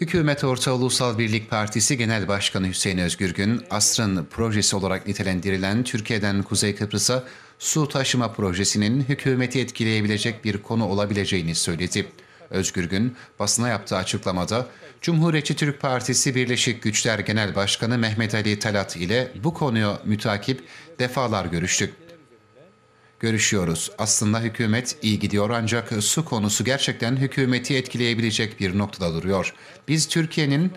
Hükümet Orta Ulusal Birlik Partisi Genel Başkanı Hüseyin Özgürgün, Asrın projesi olarak nitelendirilen Türkiye'den Kuzey Kıbrıs'a su taşıma projesinin hükümeti etkileyebilecek bir konu olabileceğini söyledi. Özgürgün basına yaptığı açıklamada Cumhuriyetçi Türk Partisi Birleşik Güçler Genel Başkanı Mehmet Ali Talat ile bu konuyu mütakip defalar görüştük görüşüyoruz. Aslında hükümet iyi gidiyor ancak su konusu gerçekten hükümeti etkileyebilecek bir noktada duruyor. Biz Türkiye'nin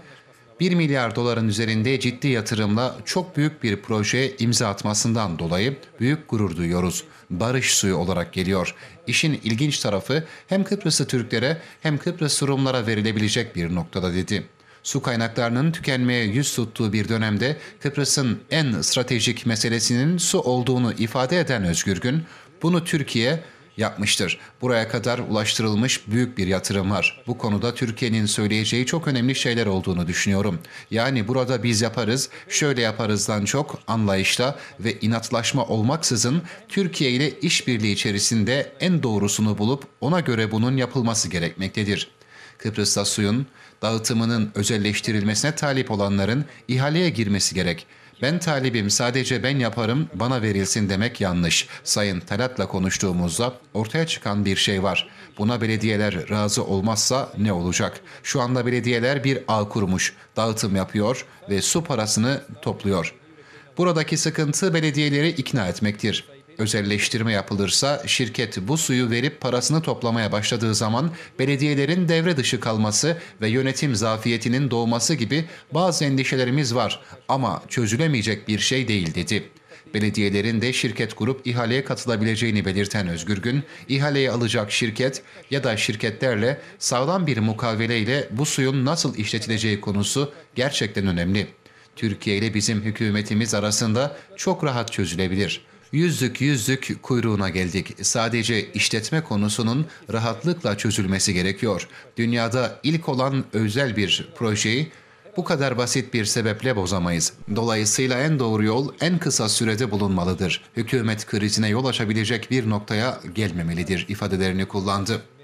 1 milyar doların üzerinde ciddi yatırımla çok büyük bir projeye imza atmasından dolayı büyük gurur duyuyoruz. Barış suyu olarak geliyor. İşin ilginç tarafı hem Kıbrıslı Türklere hem Kıbrıs Rumlara verilebilecek bir noktada dedi su kaynaklarının tükenmeye yüz tuttuğu bir dönemde Kıbrıs'ın en stratejik meselesinin su olduğunu ifade eden Özgür Gün, bunu Türkiye yapmıştır. Buraya kadar ulaştırılmış büyük bir yatırım var. Bu konuda Türkiye'nin söyleyeceği çok önemli şeyler olduğunu düşünüyorum. Yani burada biz yaparız, şöyle yaparızdan çok anlayışla ve inatlaşma olmaksızın Türkiye ile işbirliği içerisinde en doğrusunu bulup ona göre bunun yapılması gerekmektedir. Kıbrıs'ta suyun dağıtımının özelleştirilmesine talip olanların ihaleye girmesi gerek. Ben talibim sadece ben yaparım bana verilsin demek yanlış. Sayın Talat'la konuştuğumuzda ortaya çıkan bir şey var. Buna belediyeler razı olmazsa ne olacak? Şu anda belediyeler bir ağ kurmuş, dağıtım yapıyor ve su parasını topluyor. Buradaki sıkıntı belediyeleri ikna etmektir. Özelleştirme yapılırsa şirket bu suyu verip parasını toplamaya başladığı zaman belediyelerin devre dışı kalması ve yönetim zafiyetinin doğması gibi bazı endişelerimiz var ama çözülemeyecek bir şey değil dedi. Belediyelerin de şirket kurup ihaleye katılabileceğini belirten Özgür Gün, ihaleye alacak şirket ya da şirketlerle sağlam bir mukaveleyle bu suyun nasıl işletileceği konusu gerçekten önemli. Türkiye ile bizim hükümetimiz arasında çok rahat çözülebilir.'' Yüzük yüzük kuyruğuna geldik. Sadece işletme konusunun rahatlıkla çözülmesi gerekiyor. Dünyada ilk olan özel bir projeyi bu kadar basit bir sebeple bozamayız. Dolayısıyla en doğru yol en kısa sürede bulunmalıdır. Hükümet krizine yol açabilecek bir noktaya gelmemelidir ifadelerini kullandı.